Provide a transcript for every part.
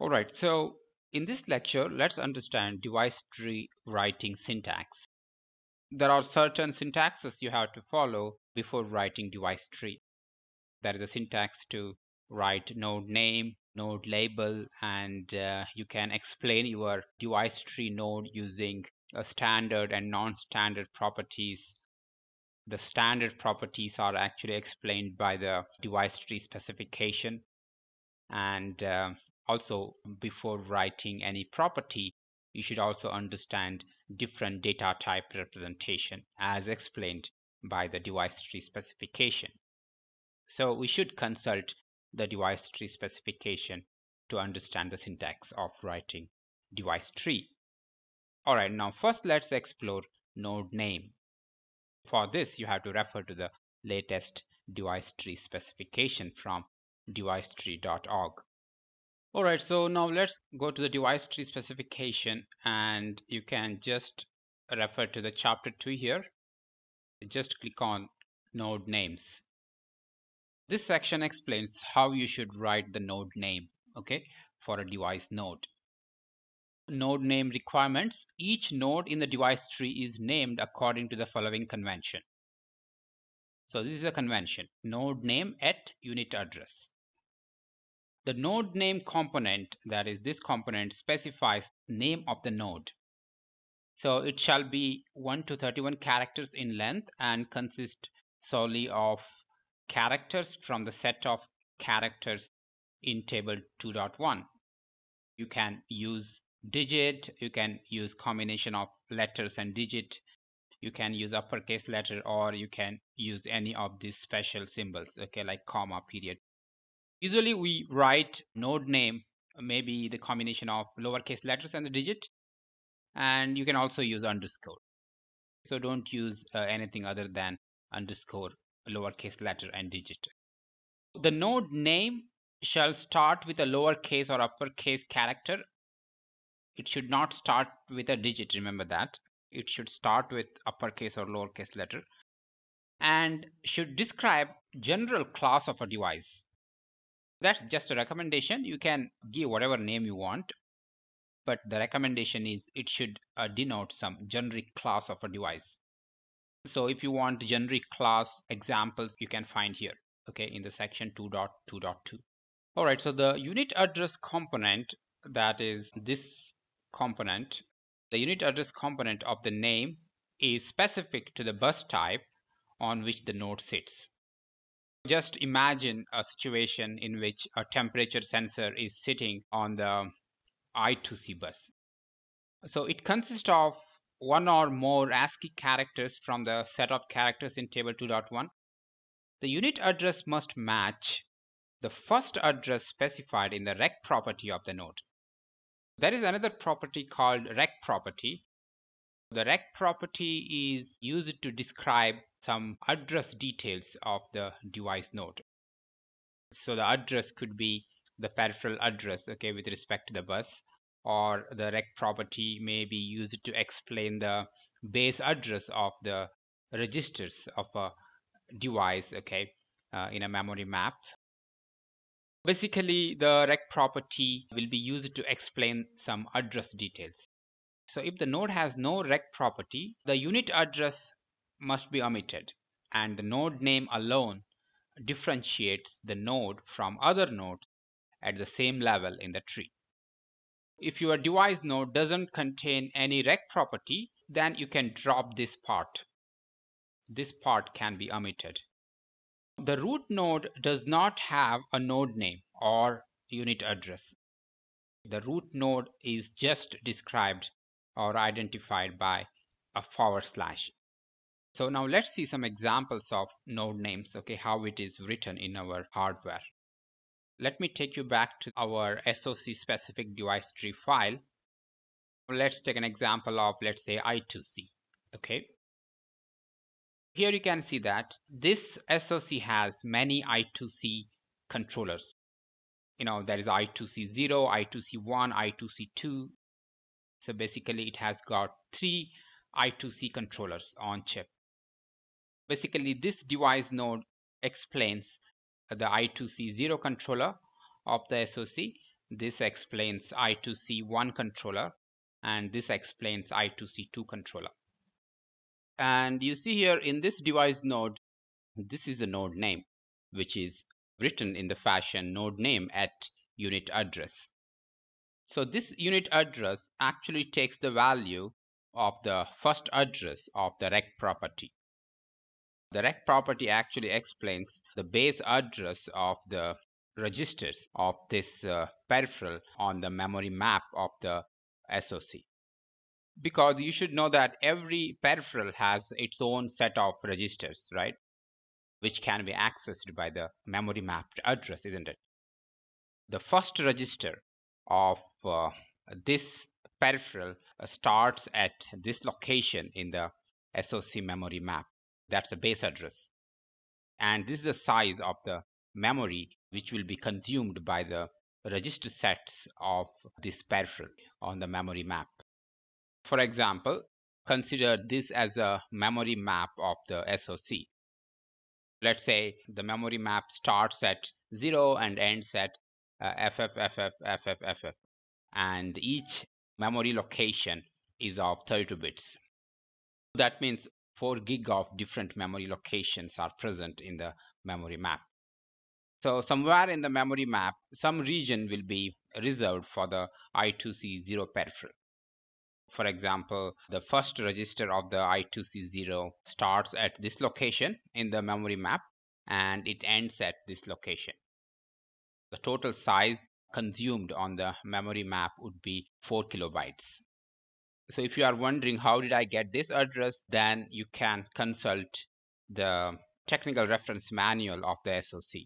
Alright, so in this lecture, let's understand device tree writing syntax. There are certain syntaxes you have to follow before writing device tree. There is a syntax to write node name, node label, and uh, you can explain your device tree node using a standard and non-standard properties. The standard properties are actually explained by the device tree specification and uh, also before writing any property you should also understand different data type representation as explained by the device tree specification. So we should consult the device tree specification to understand the syntax of writing device tree. Alright, now first let's explore node name. For this, you have to refer to the latest device tree specification from device-tree.org. Alright, so now let's go to the device tree specification and you can just refer to the chapter 2 here. Just click on node names. This section explains how you should write the node name, okay, for a device node. Node name requirements. Each node in the device tree is named according to the following convention. So this is a convention, node name at unit address the node name component, that is this component, specifies name of the node. So it shall be 1 to 31 characters in length and consist solely of characters from the set of characters in table 2.1. You can use digit, you can use combination of letters and digit, you can use uppercase letter or you can use any of these special symbols, okay, like comma, period, usually we write node name maybe the combination of lowercase letters and the digit and you can also use underscore so don't use uh, anything other than underscore lowercase letter and digit the node name shall start with a lowercase or uppercase character it should not start with a digit remember that it should start with uppercase or lowercase letter and should describe general class of a device that's just a recommendation you can give whatever name you want but the recommendation is it should uh, denote some generic class of a device so if you want generic class examples you can find here okay in the section 2.2.2 all right so the unit address component that is this component the unit address component of the name is specific to the bus type on which the node sits just imagine a situation in which a temperature sensor is sitting on the I2C bus. So it consists of one or more ASCII characters from the set of characters in table 2.1. The unit address must match the first address specified in the rec property of the node. There is another property called rec property. The rec property is used to describe some address details of the device node. So the address could be the peripheral address, okay, with respect to the bus, or the rec property may be used to explain the base address of the registers of a device, okay, uh, in a memory map. Basically, the rec property will be used to explain some address details. So if the node has no rec property, the unit address must be omitted, and the node name alone differentiates the node from other nodes at the same level in the tree. If your device node doesn't contain any rec property, then you can drop this part. This part can be omitted. The root node does not have a node name or unit address. The root node is just described or identified by a forward slash so now let's see some examples of node names, okay, how it is written in our hardware. Let me take you back to our SOC specific device tree file. Let's take an example of, let's say, I2C, okay. Here you can see that this SOC has many I2C controllers. You know, there is I2C0, I2C1, I2C2. So basically it has got three I2C controllers on chip. Basically, this device node explains the I2C0 controller of the SoC. This explains I2C1 controller and this explains I2C2 controller. And you see here in this device node, this is the node name, which is written in the fashion node name at unit address. So this unit address actually takes the value of the first address of the rec property. The rec property actually explains the base address of the registers of this uh, peripheral on the memory map of the SOC. Because you should know that every peripheral has its own set of registers, right? Which can be accessed by the memory mapped address, isn't it? The first register of uh, this peripheral uh, starts at this location in the SOC memory map. That's the base address. And this is the size of the memory which will be consumed by the register sets of this peripheral on the memory map. For example, consider this as a memory map of the SOC. Let's say the memory map starts at 0 and ends at uh, FFFFFFFF and each memory location is of 32 bits. That means 4 gig of different memory locations are present in the memory map. So somewhere in the memory map, some region will be reserved for the I2C0 peripheral. For example, the first register of the I2C0 starts at this location in the memory map and it ends at this location. The total size consumed on the memory map would be 4 kilobytes so if you are wondering how did I get this address, then you can consult the technical reference manual of the SOC.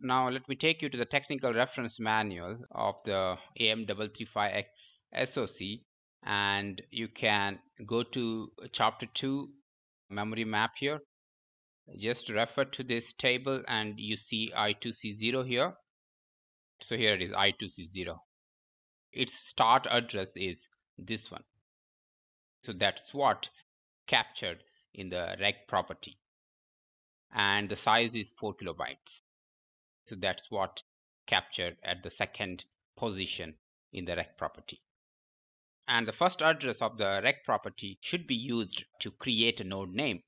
Now let me take you to the technical reference manual of the AM335X SOC and you can go to chapter 2 memory map here. Just refer to this table and you see I2C0 here. So here it is I2C0. Its start address is this one. So that's what captured in the reg property. And the size is 4 kilobytes. So that's what captured at the second position in the rec property. And the first address of the rec property should be used to create a node name.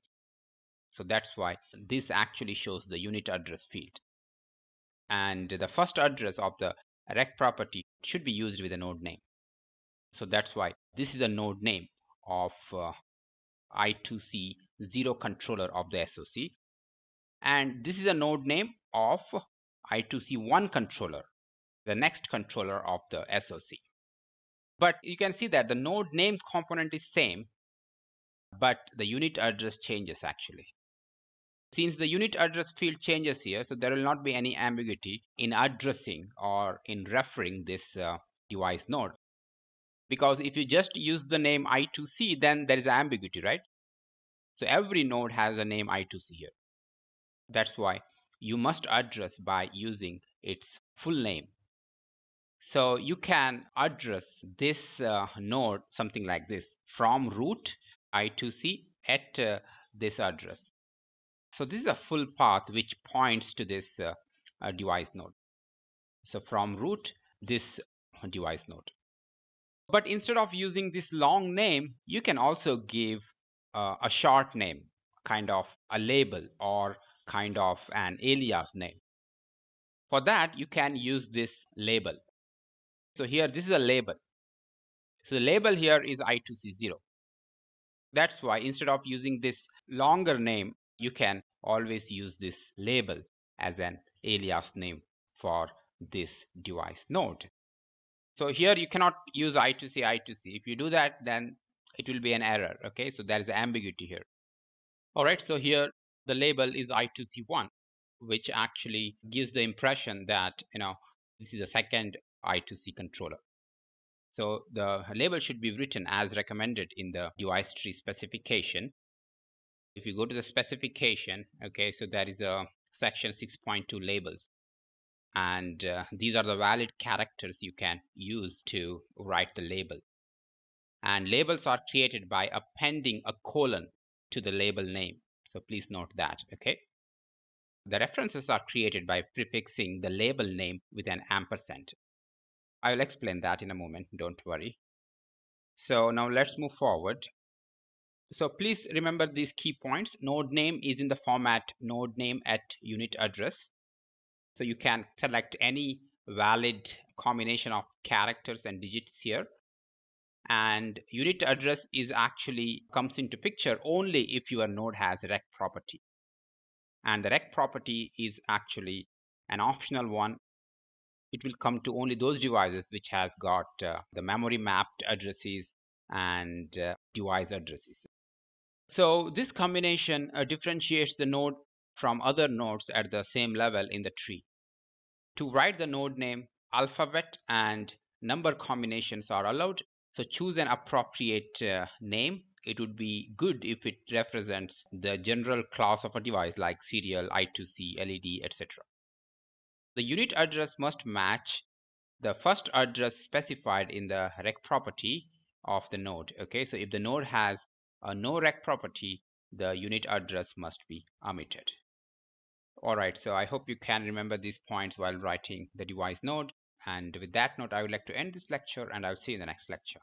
So that's why this actually shows the unit address field. And the first address of the rec property should be used with a node name. So that's why this is a node name of uh, I2C 0 controller of the SOC. And this is a node name of I2C 1 controller, the next controller of the SOC. But you can see that the node name component is same, but the unit address changes actually. Since the unit address field changes here, so there will not be any ambiguity in addressing or in referring this uh, device node because if you just use the name i2c then there is ambiguity right so every node has a name i2c here that's why you must address by using its full name so you can address this uh, node something like this from root i2c at uh, this address so this is a full path which points to this uh, uh device node so from root this device node but instead of using this long name, you can also give uh, a short name, kind of a label or kind of an alias name. For that, you can use this label. So here, this is a label. So the label here is I2C0. That's why instead of using this longer name, you can always use this label as an alias name for this device node. So here you cannot use I2C, I2C. If you do that, then it will be an error. Okay, so there is ambiguity here. All right, so here the label is I2C1, which actually gives the impression that, you know, this is a second I2C controller. So the label should be written as recommended in the device tree specification. If you go to the specification, okay, so there is a section 6.2 labels and uh, these are the valid characters you can use to write the label and labels are created by appending a colon to the label name so please note that okay the references are created by prefixing the label name with an ampersand i will explain that in a moment don't worry so now let's move forward so please remember these key points node name is in the format node name at unit address so you can select any valid combination of characters and digits here. And unit address is actually comes into picture only if your node has rec property. And the rec property is actually an optional one. It will come to only those devices which has got uh, the memory mapped addresses and uh, device addresses. So this combination uh, differentiates the node from other nodes at the same level in the tree. To write the node name, alphabet and number combinations are allowed, so choose an appropriate uh, name. It would be good if it represents the general class of a device like serial, I2C, LED, etc. The unit address must match the first address specified in the rec property of the node. Okay, so if the node has a no rec property, the unit address must be omitted. Alright, so I hope you can remember these points while writing the device node. And with that note, I would like to end this lecture and I'll see you in the next lecture.